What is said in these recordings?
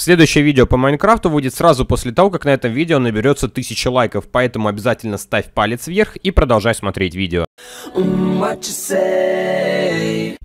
Следующее видео по Майнкрафту выйдет сразу после того, как на этом видео наберется 1000 лайков, поэтому обязательно ставь палец вверх и продолжай смотреть видео.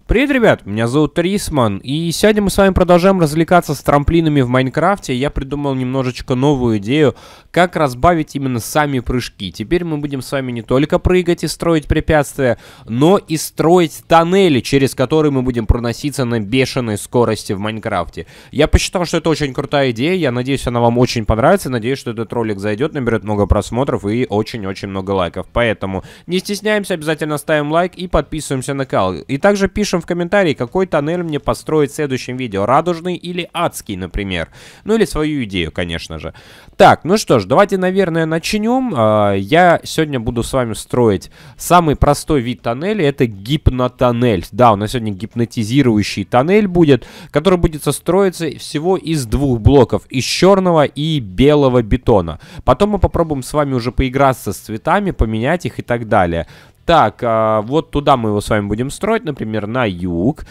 Привет, ребят, меня зовут Трисман, и сегодня мы с вами продолжаем развлекаться с трамплинами в Майнкрафте. Я придумал немножечко новую идею, как разбавить именно сами прыжки. Теперь мы будем с вами не только прыгать и строить препятствия, но и строить тоннели, через которые мы будем проноситься на бешеной скорости в Майнкрафте. Я посчитал, что это очень очень крутая идея. Я надеюсь, она вам очень понравится. Надеюсь, что этот ролик зайдет, наберет много просмотров и очень-очень много лайков. Поэтому не стесняемся, обязательно ставим лайк и подписываемся на канал. И также пишем в комментарии, какой тоннель мне построить в следующем видео. Радужный или адский, например. Ну или свою идею, конечно же. Так, ну что ж, давайте, наверное, начнем. А, я сегодня буду с вами строить самый простой вид тоннеля. Это гипнотоннель. Да, у нас сегодня гипнотизирующий тоннель будет, который будет строиться всего из двух блоков из черного и белого бетона. Потом мы попробуем с вами уже поиграться с цветами, поменять их и так далее. Так, а, вот туда мы его с вами будем строить, например, на юг.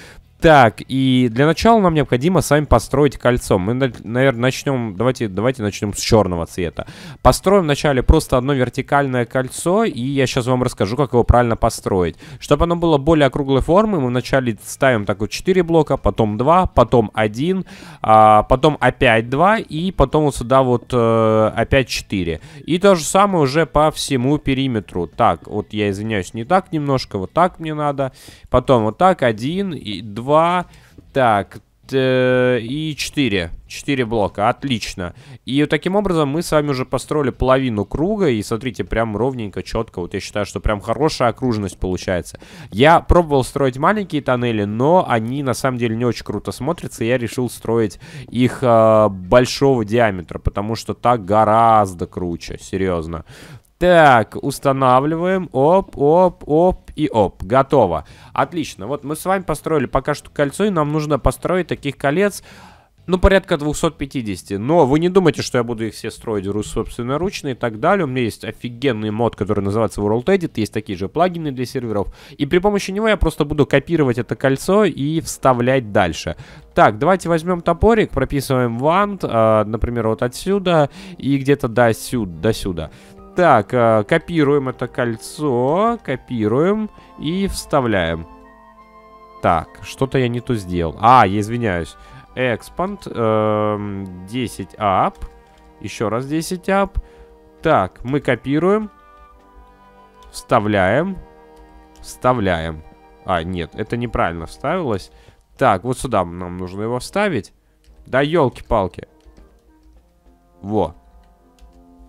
Так, и для начала нам необходимо с вами построить кольцо. Мы, наверное, начнем... Давайте, давайте начнем с черного цвета. Построим вначале просто одно вертикальное кольцо, и я сейчас вам расскажу, как его правильно построить. Чтобы оно было более округлой формы, мы вначале ставим так вот 4 блока, потом 2, потом 1, а, потом опять 2, и потом вот сюда вот э, опять 4. И то же самое уже по всему периметру. Так, вот я извиняюсь, не так немножко, вот так мне надо. Потом вот так, 1, и 2, два, так, и 4. 4 блока. Отлично. И таким образом мы с вами уже построили половину круга. И смотрите, прям ровненько, четко. Вот я считаю, что прям хорошая окружность получается. Я пробовал строить маленькие тоннели, но они на самом деле не очень круто смотрятся. Я решил строить их э, большого диаметра, потому что так гораздо круче. Серьезно. Так, устанавливаем. Оп, оп, оп и оп. Готово. Отлично. Вот мы с вами построили пока что кольцо, и нам нужно построить таких колец... Ну, порядка 250. Но вы не думайте, что я буду их все строить собственноручно и так далее. У меня есть офигенный мод, который называется World Edit. Есть такие же плагины для серверов. И при помощи него я просто буду копировать это кольцо и вставлять дальше. Так, давайте возьмем топорик, прописываем вант, э, например, вот отсюда и где-то до сюда. До сюда. Так, э, копируем это кольцо, копируем и вставляем. Так, что-то я не то сделал. А, я извиняюсь. Экспанд, эм, 10 ап. Еще раз 10 ап. Так, мы копируем. Вставляем. Вставляем. А, нет, это неправильно вставилось. Так, вот сюда нам нужно его вставить. Да елки-палки. Во.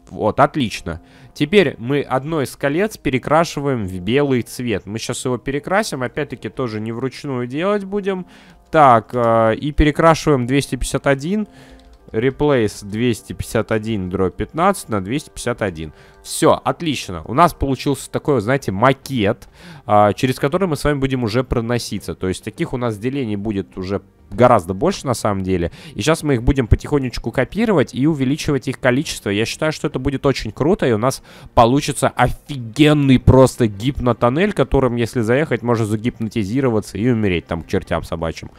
Вот, отлично. Теперь мы одно из колец перекрашиваем в белый цвет. Мы сейчас его перекрасим, опять-таки тоже не вручную делать будем. Так, э, и перекрашиваем 251, replace 251 дробь 15 на 251. Все, отлично. У нас получился такой, знаете, макет, э, через который мы с вами будем уже проноситься. То есть таких у нас делений будет уже гораздо больше на самом деле. И сейчас мы их будем потихонечку копировать и увеличивать их количество. Я считаю, что это будет очень круто, и у нас получится офигенный просто гипнотоннель, которым, если заехать, можно загипнотизироваться и умереть там к чертям собачьим.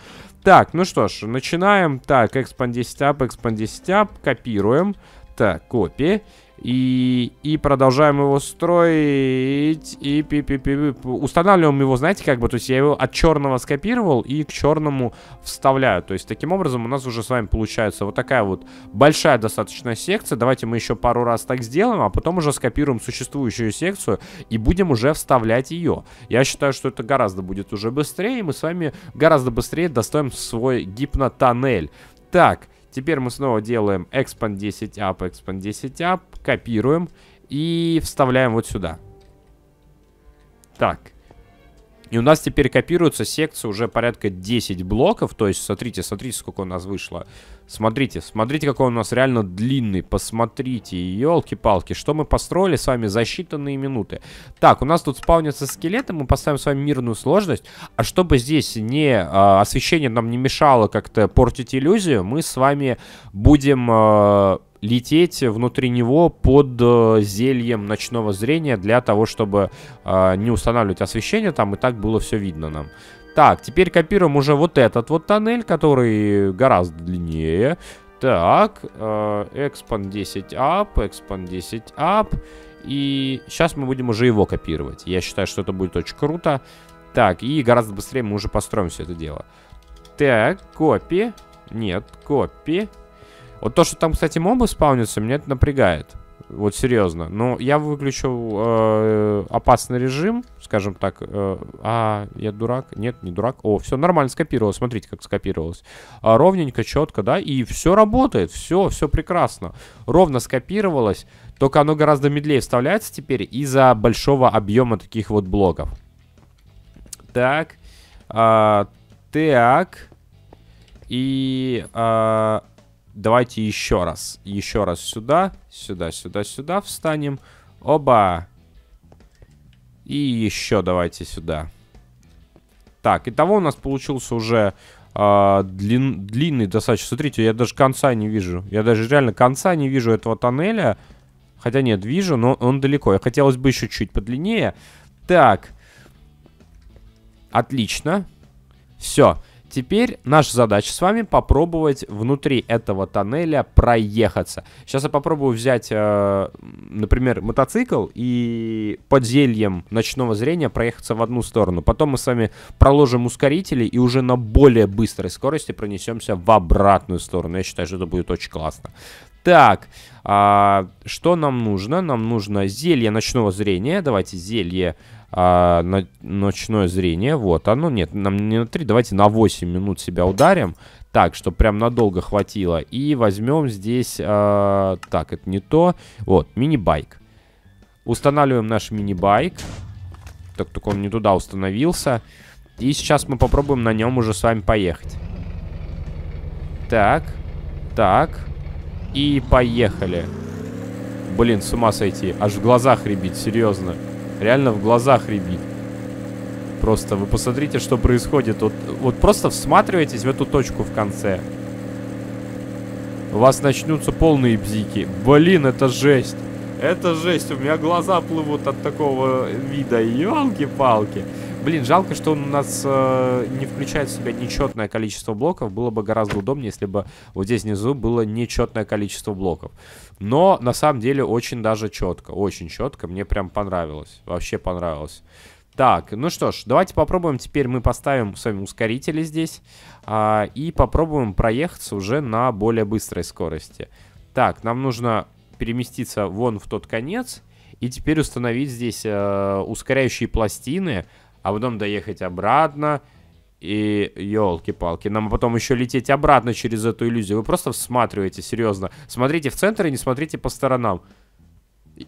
Так, ну что ж, начинаем. Так, экспан 10 ап, экспан 10 ап, копируем. Так, копия. И, и продолжаем его строить. И пи -пи -пи -пи. устанавливаем его, знаете, как бы. То есть я его от черного скопировал и к черному вставляю. То есть таким образом у нас уже с вами получается вот такая вот большая достаточно секция. Давайте мы еще пару раз так сделаем, а потом уже скопируем существующую секцию и будем уже вставлять ее. Я считаю, что это гораздо будет уже быстрее. И мы с вами гораздо быстрее достоим свой гипнотоннель. Так, теперь мы снова делаем expand 10 up, expand 10 up копируем и вставляем вот сюда. Так. И у нас теперь копируется секция уже порядка 10 блоков. То есть, смотрите, смотрите, сколько у нас вышло. Смотрите, смотрите, какой у нас реально длинный. Посмотрите, елки-палки, что мы построили с вами за считанные минуты. Так, у нас тут спаунятся скелеты, мы поставим с вами мирную сложность. А чтобы здесь не а, освещение нам не мешало как-то портить иллюзию, мы с вами будем... А, лететь внутри него под э, зельем ночного зрения для того, чтобы э, не устанавливать освещение там, и так было все видно нам. Так, теперь копируем уже вот этот вот тоннель, который гораздо длиннее. Так, э, expand 10 up, expand 10 up. И сейчас мы будем уже его копировать. Я считаю, что это будет очень круто. Так, и гораздо быстрее мы уже построим все это дело. Так, копи. Нет, копи. Вот то, что там, кстати, мобы спаунятся, меня это напрягает. Вот серьезно. Но я выключил э, опасный режим, скажем так. Э, а, я дурак? Нет, не дурак. О, все нормально скопировалось. Смотрите, как скопировалось. А, ровненько, четко, да? И все работает. Все, все прекрасно. Ровно скопировалось. Только оно гораздо медлее вставляется теперь из-за большого объема таких вот блоков. Так. А, так. И... А, давайте еще раз. Еще раз сюда, сюда, сюда, сюда встанем. Оба. И еще давайте сюда. Так, итого у нас получился уже э, длин, длинный достаточно. Смотрите, я даже конца не вижу. Я даже реально конца не вижу этого тоннеля. Хотя нет, вижу, но он далеко. Я хотелось бы еще чуть подлиннее. Так. Отлично. Все. Теперь наша задача с вами попробовать внутри этого тоннеля проехаться. Сейчас я попробую взять, э, например, мотоцикл и под зельем ночного зрения проехаться в одну сторону. Потом мы с вами проложим ускорители и уже на более быстрой скорости пронесемся в обратную сторону. Я считаю, что это будет очень классно. Так, а, что нам нужно? Нам нужно зелье ночного зрения. Давайте зелье а, на, ночное зрение. Вот, оно а, ну, нет, нам не на 3, давайте на 8 минут себя ударим. Так, чтобы прям надолго хватило. И возьмем здесь, а, так, это не то. Вот, мини-байк. Устанавливаем наш мини-байк. Так, только он не туда установился. И сейчас мы попробуем на нем уже с вами поехать. Так, так. И поехали. Блин, с ума сойти. Аж в глазах ребит, серьезно. Серьезно. Реально в глазах рябит. Просто вы посмотрите, что происходит. Вот, вот просто всматривайтесь в эту точку в конце. У вас начнутся полные бзики. Блин, это жесть. Это жесть. У меня глаза плывут от такого вида. Елки-палки. Блин, жалко, что он у нас э, не включает в себя нечетное количество блоков. Было бы гораздо удобнее, если бы вот здесь внизу было нечетное количество блоков. Но на самом деле очень даже четко, очень четко. Мне прям понравилось, вообще понравилось. Так, ну что ж, давайте попробуем теперь мы поставим с вами ускорители здесь а, и попробуем проехаться уже на более быстрой скорости. Так, нам нужно переместиться вон в тот конец и теперь установить здесь э, ускоряющие пластины, а потом доехать обратно. И елки-палки, нам потом еще лететь обратно через эту иллюзию. Вы просто всматриваете, серьезно. Смотрите в центр и не смотрите по сторонам.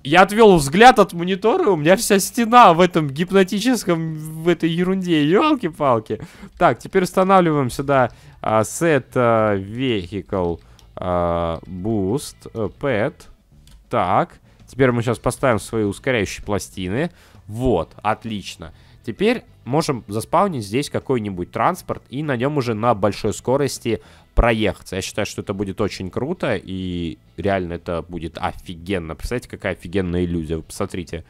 Я отвел взгляд от монитора, у меня вся стена в этом гипнотическом, в этой ерунде, елки-палки. Так, теперь устанавливаем сюда сет а, set а, vehicle а, boost а, э, pet. Так, теперь мы сейчас поставим свои ускоряющие пластины. Вот, отлично. Отлично. Теперь можем заспавнить здесь какой-нибудь транспорт и на нем уже на большой скорости проехаться. Я считаю, что это будет очень круто и реально это будет офигенно. Представляете, какая офигенная иллюзия. Вы посмотрите,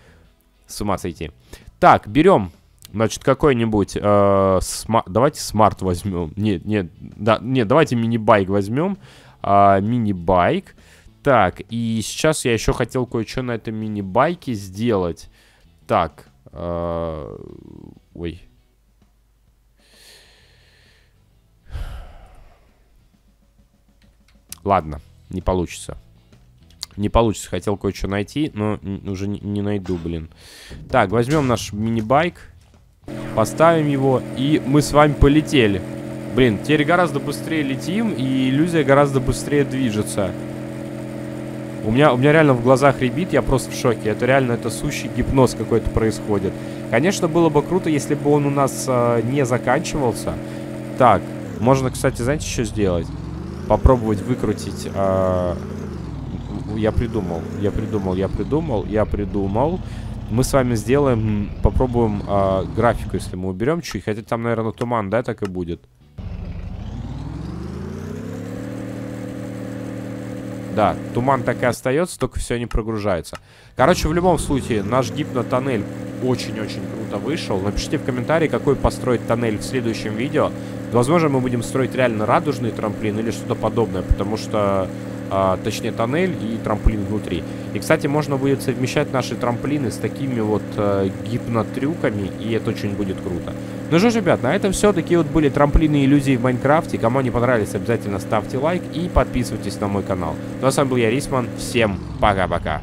с ума сойти. Так, берем, значит, какой-нибудь... Э, сма давайте смарт возьмем. Нет, нет, да, нет, давайте мини-байк возьмем. Э, мини-байк. Так, и сейчас я еще хотел кое-что на этом мини-байке сделать. Так, а, ой. Ладно, не получится. Не получится, хотел кое-что найти, но уже не найду, блин. Так, возьмем наш мини-байк, поставим его, и мы с вами полетели. Блин, теперь гораздо быстрее летим, и иллюзия гораздо быстрее движется. У меня, у меня реально в глазах ребит, я просто в шоке. Это реально, это сущий гипноз какой-то происходит. Конечно, было бы круто, если бы он у нас э, не заканчивался. Так, можно, кстати, знаете, что сделать? Попробовать выкрутить... Э, я придумал, я придумал, я придумал, я придумал. Мы с вами сделаем, попробуем э, графику, если мы уберем чуть. Хотя там, наверное, туман, да, так и будет. Да, туман так и остается, только все не прогружается. Короче, в любом случае, наш гипнотоннель очень-очень круто вышел. Напишите в комментарии, какой построить тоннель в следующем видео. Возможно, мы будем строить реально радужный трамплин или что-то подобное, потому что а, точнее тоннель и трамплин внутри. И, кстати, можно будет совмещать наши трамплины с такими вот а, гипнотрюками, и это очень будет круто. Ну что ж, ребят, на этом все. Такие вот были трамплины иллюзии в Майнкрафте. Кому они понравились, обязательно ставьте лайк и подписывайтесь на мой канал. Ну а с вами был я, Рисман. Всем пока-пока.